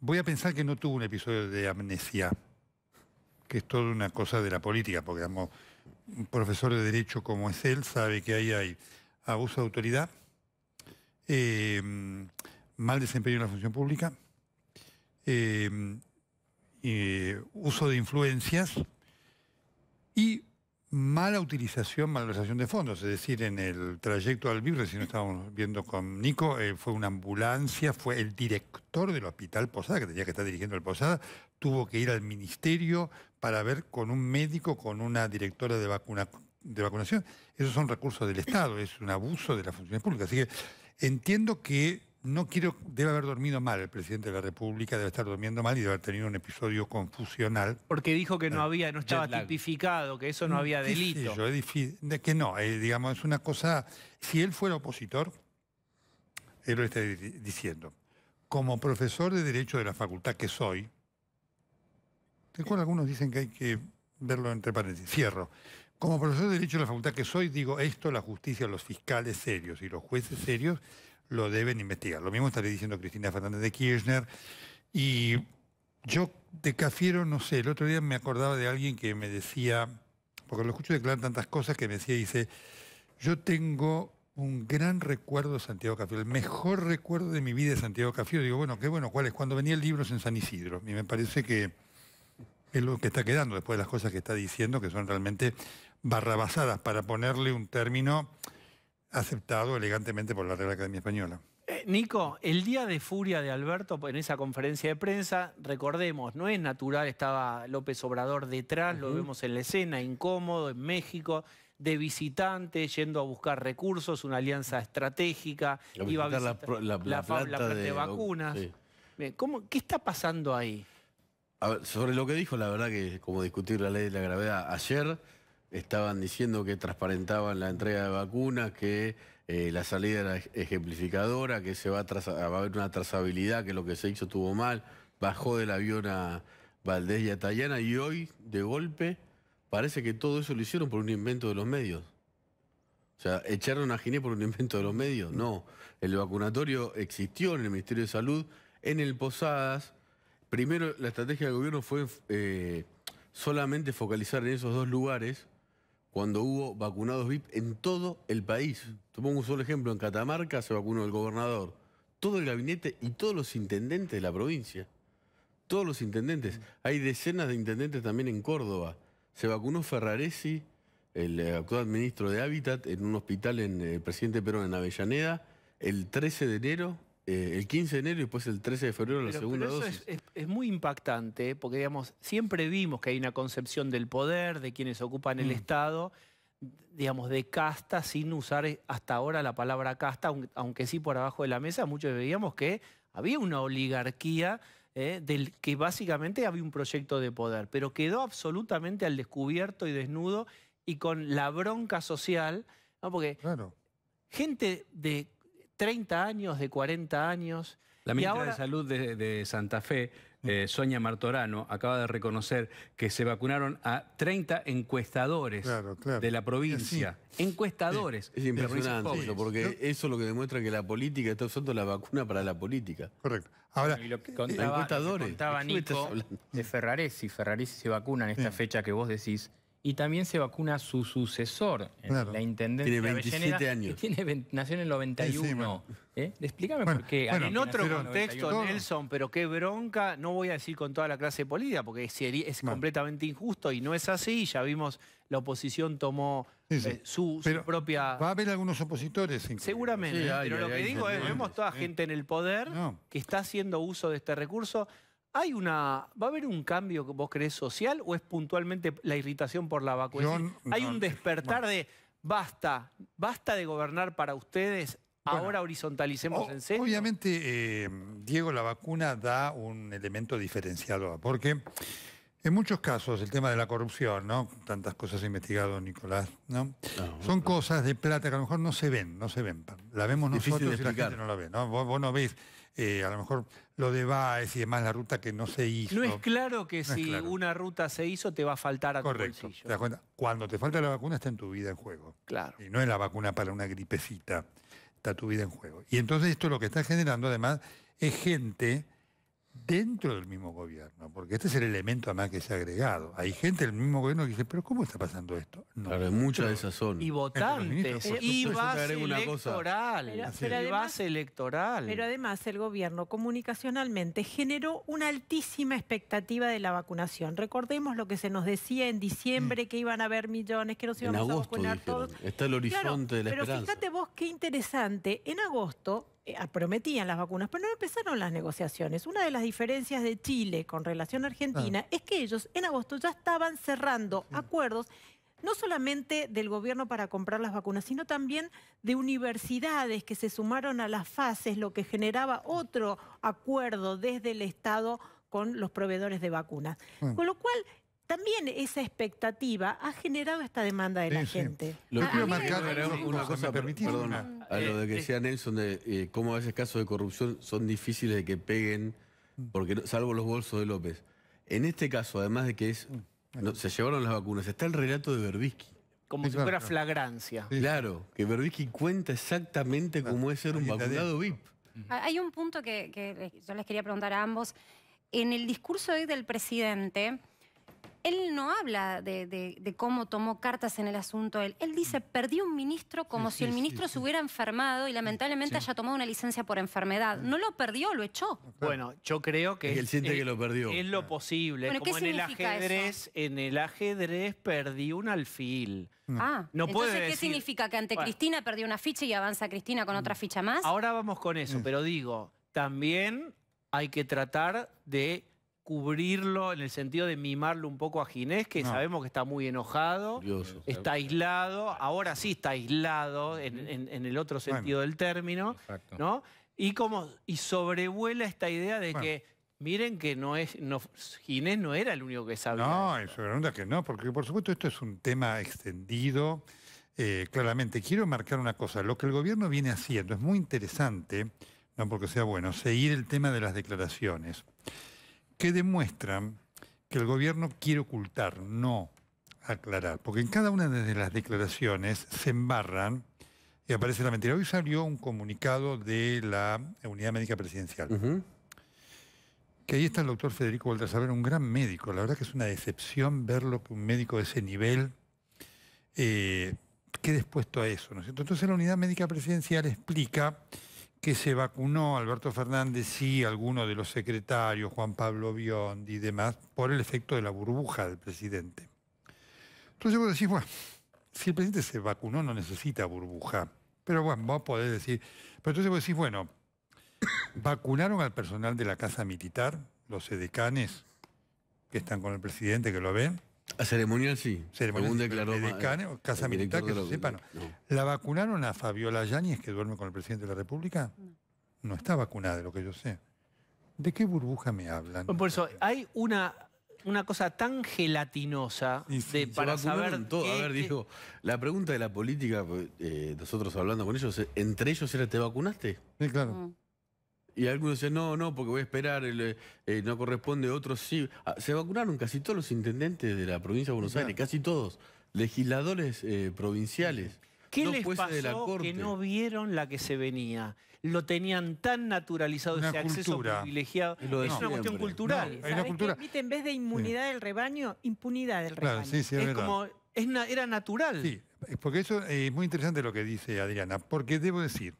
voy a pensar que no tuvo un episodio de amnesia, que es toda una cosa de la política, porque un profesor de derecho como es él sabe que ahí hay abuso de autoridad, em, mal desempeño en la función pública, em, uso de influencias y mala utilización, malversación de fondos. Es decir, en el trayecto al si no estábamos viendo con Nico, eh, fue una ambulancia, fue el director del hospital Posada, que tenía que estar dirigiendo el Posada, tuvo que ir al ministerio para ver con un médico, con una directora de, vacuna, de vacunación. Esos son recursos del Estado, es un abuso de las funciones públicas. Así que entiendo que no quiero, debe haber dormido mal el presidente de la República, debe estar durmiendo mal y debe haber tenido un episodio confusional. Porque dijo que no ah, había, no estaba tipificado, que eso no mm, había delito. Yo, de que no, eh, digamos, es una cosa, si él fuera opositor, él lo está diciendo. Como profesor de Derecho de la facultad que soy, cual algunos dicen que hay que verlo entre paréntesis, cierro. Como profesor de Derecho de la facultad que soy, digo esto, la justicia, los fiscales serios y los jueces serios lo deben investigar. Lo mismo estaría diciendo Cristina Fernández de Kirchner. Y yo de Cafiero, no sé, el otro día me acordaba de alguien que me decía, porque lo escucho declarar tantas cosas que me decía, dice, yo tengo un gran recuerdo de Santiago Cafiero, el mejor recuerdo de mi vida de Santiago Cafiero. Digo, bueno, qué bueno, ¿cuál es? Cuando venía el libro en San Isidro. Y me parece que es lo que está quedando después de las cosas que está diciendo, que son realmente barrabasadas, para ponerle un término aceptado elegantemente por la Real Academia Española. Eh, Nico, el día de furia de Alberto en esa conferencia de prensa, recordemos, no es natural, estaba López Obrador detrás, lo vemos en la escena, incómodo, en México, de visitante, yendo a buscar recursos, una alianza estratégica, iba a visitar la, planta de, vacunas. ¿Qué está pasando ahí? sobre lo que dijo, la verdad que como discutir la ley de la gravedad ayer estaban diciendo que transparentaban la entrega de vacunas, que eh, la salida era ejemplificadora, que se va a, haber una trazabilidad, que lo que se hizo tuvo mal, bajó del avión a Valdés y a Tallana y hoy, de golpe, parece que todo eso lo hicieron por un invento de los medios. O sea, echaron a Giné por un invento de los medios. No, el vacunatorio existió en el Ministerio de Salud, en el Posadas. Primero, la estrategia del gobierno fue eh, solamente focalizar en esos dos lugares cuando hubo vacunados VIP en todo el país. Te un solo ejemplo, en Catamarca se vacunó el gobernador, todo el gabinete y todos los intendentes de la provincia. Todos los intendentes. Hay decenas de intendentes también en Córdoba. Se vacunó Ferraresi, el eh, actual ministro de Hábitat, en un hospital en eh, el presidente Perón en Avellaneda, el 13 de enero eh, el 15 de enero y después el 13 de febrero los segundos Es, muy impactante ¿eh? porque, digamos, siempre vimos que hay una concepción del poder, de quienes ocupan el mm. Estado, digamos, de casta, sin usar eh, hasta ahora la palabra casta, aunque sí por abajo de la mesa, muchos veíamos que había una oligarquía del que básicamente había un proyecto de poder, pero quedó absolutamente al descubierto y desnudo y con la bronca social, porque gente de 30 años, de 40 años. La ministra de Salud de, Santa Fe, eh, mm. Sonia Martorano, acaba de reconocer que se vacunaron a 30 encuestadores de la provincia. Encuestadores. Es, impresionante porque eso es lo que demuestra que la política está usando la vacuna para la política. Correcto. Ahora, lo que contaba, encuestadores, Nico de Ferraresi. Ferraresi se vacuna en esta fecha que vos decís y también se vacuna su sucesor, eh, la intendente Tiene 27 años. nació en el 91. Eh, explícame por qué. en otro contexto, Nelson, pero qué bronca, no voy a decir con toda la clase política, porque es, es completamente injusto y no es así. Ya vimos, la oposición tomó eh, su, propia... Va a haber algunos opositores. Seguramente, pero lo que digo es, vemos toda gente en el poder que está haciendo uso de este recurso una, ¿Va a haber un cambio que vos crees social o es puntualmente la irritación por la vacuna? Hay un despertar de basta, basta de gobernar para ustedes, ahora horizontalicemos en serio. Obviamente, eh, Diego, la vacuna da un elemento diferenciado. porque en muchos casos el tema de la corrupción, ¿no? Tantas cosas investigado Nicolás, ¿no? Son cosas de plata que a lo mejor no se ven, no se ven. La vemos nosotros y la gente no la ve, ¿no? vos, no veis eh, a lo mejor lo de Baez y demás, la ruta que no se hizo. No es claro que si una ruta se hizo te va a faltar a Correcto. tu bolsillo. Cuando te falta la vacuna está en tu vida en juego. Claro. Y no es la vacuna para una gripecita, está tu vida en juego. Y entonces esto lo que está generando además es gente dentro del mismo gobierno, porque este es el elemento además que se ha agregado. Hay gente del mismo gobierno que dice, pero ¿cómo está pasando esto? claro, muchas de esas son. Y votantes, y base electoral, pero, además, electoral. Pero además el gobierno comunicacionalmente generó una altísima expectativa de la vacunación. Recordemos lo que se nos decía en diciembre, mm. que iban a haber millones, que nos íbamos a vacunar dijeron. todos. Está el horizonte de la Pero fíjate vos qué interesante, en agosto eh, prometían las vacunas, pero no empezaron las negociaciones. Una de las diferencias de Chile con relación a Argentina es que ellos en agosto ya estaban cerrando acuerdos no solamente del gobierno para comprar las vacunas, sino también de universidades que se sumaron a las fases, lo que generaba otro acuerdo desde el Estado con los proveedores de vacunas. Con lo cual, también esa expectativa ha generado esta demanda de la gente. Lo ah, que quiero ah, marcar ah, una cosa, a lo de que eh, decía Nelson de eh, cómo a veces casos de corrupción son difíciles de que peguen, porque salvo los bolsos de López. En este caso, además de que es mm, se llevaron las vacunas, está el relato de Berbisky. Como si fuera flagrancia. Claro, que Berbisky cuenta exactamente cómo es ser un vacunado VIP. Mm. Hay un punto que, que yo les quería preguntar a ambos. En el discurso hoy del presidente él no habla de, cómo tomó cartas en el asunto él. dice, mm. perdí un ministro como si el ministro se hubiera enfermado y lamentablemente haya tomado una licencia por enfermedad. Mm. No lo perdió, lo echó. Bueno, yo creo que... él siente que lo perdió. Es lo posible. como en el ajedrez, en el ajedrez perdí un alfil. Mm. Ah, no entonces, ¿qué significa? Que ante Cristina perdió una ficha y avanza Cristina con otra ficha más. Ahora vamos con eso, pero digo, también hay que tratar de cubrirlo en el sentido de mimarlo un poco a Ginés, que sabemos que está muy enojado, está aislado, ahora sí está aislado en, el otro sentido del término, ¿no? Y como y sobrevuela esta idea de que miren que no es no, Ginés no era el único que sabía. No, eso pregunta que no, porque por supuesto esto es un tema extendido. Eh, claramente, quiero marcar una cosa, lo que el gobierno viene haciendo es muy interesante, no porque sea bueno, seguir el tema de las declaraciones que demuestran que el gobierno quiere ocultar, no aclarar. Porque en cada una de las declaraciones se embarran y aparece la mentira. Hoy salió un comunicado de la Unidad Médica Presidencial. Que ahí está el doctor Federico Baltasar, un gran médico. La verdad que es una decepción verlo que un médico de ese nivel eh, quede expuesto a eso. ¿no Entonces la Unidad Médica Presidencial explica que se vacunó Alberto Fernández y alguno de los secretarios, Juan Pablo Biondi y demás, por el efecto de la burbuja del presidente. Entonces vos decís, bueno, si el presidente se vacunó no necesita burbuja. Pero bueno, vos podés decir, pero entonces vos decís, bueno, vacunaron al personal de la Casa Militar, los edecanes que están con el presidente, que lo ven, a ceremonial sí. Ceremonial, Según declaró. casa militar, que se sepan. ¿La vacunaron a Fabiola Yáñez, que duerme con el presidente de la República? No. está vacunada, de lo que yo sé. ¿De qué burbuja me hablan? Por eso, hay una, una cosa tan gelatinosa de, para saber. Todo. a ver, la pregunta de la política, eh, nosotros hablando con ellos, entre ellos era: ¿te vacunaste? Sí, claro. Mm. Y algunos dicen, no, no, porque voy a esperar, eh, eh, no corresponde, otros sí. Ah, se vacunaron casi todos los intendentes de la provincia de Buenos Aires, casi todos, legisladores eh, provinciales. ¿Qué les pasó que no vieron la que se venía? Lo tenían tan naturalizado ese acceso privilegiado. es una cuestión cultural. en vez de inmunidad del rebaño, impunidad del rebaño. es, era natural. Sí, porque eso es muy interesante lo que dice Adriana, porque debo decir,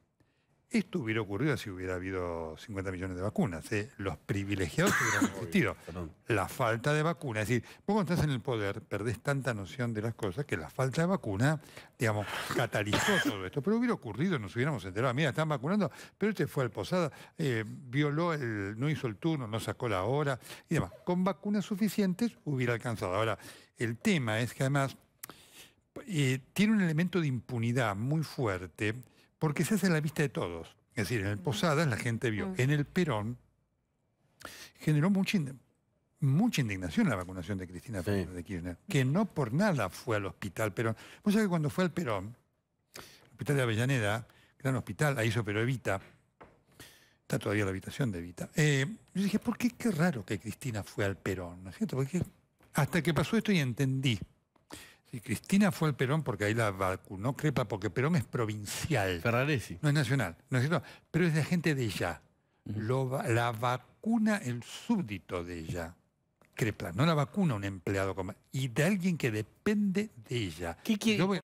esto hubiera ocurrido si hubiera habido 50 millones de vacunas. ¿eh? Los privilegiados hubieran existido. La falta de vacunas. Es decir, vos cuando estás en el poder perdés tanta noción de las cosas que la falta de vacuna, digamos, catalizó todo esto. Pero hubiera ocurrido, nos hubiéramos enterado. Mira, están vacunando, pero este fue al Posada, eh, violó, el, no hizo el turno, no sacó la hora y demás. Con vacunas suficientes hubiera alcanzado. Ahora, el tema es que además eh, tiene un elemento de impunidad muy fuerte porque se hace a la vista de todos. Es decir, en Posadas la gente vio, en el Perón generó mucha, mucha indignación la vacunación de Cristina de Kirchner, que no por nada fue al hospital Perón. Vos sabés que cuando fue al Perón, el hospital de Avellaneda, gran hospital, ahí se operó Evita, está todavía la habitación de Evita, eh, yo dije, ¿por qué qué raro que Cristina fue al Perón? ¿no Porque hasta que pasó esto y entendí y Cristina fue al Perón porque ahí la vacunó Crepa, porque Perón es provincial. No es nacional, ¿no es cierto? Pero es de gente de ella. la vacuna el súbdito de ella. Crepa, no la vacuna un empleado como, y de alguien que depende de ella. ¿Qué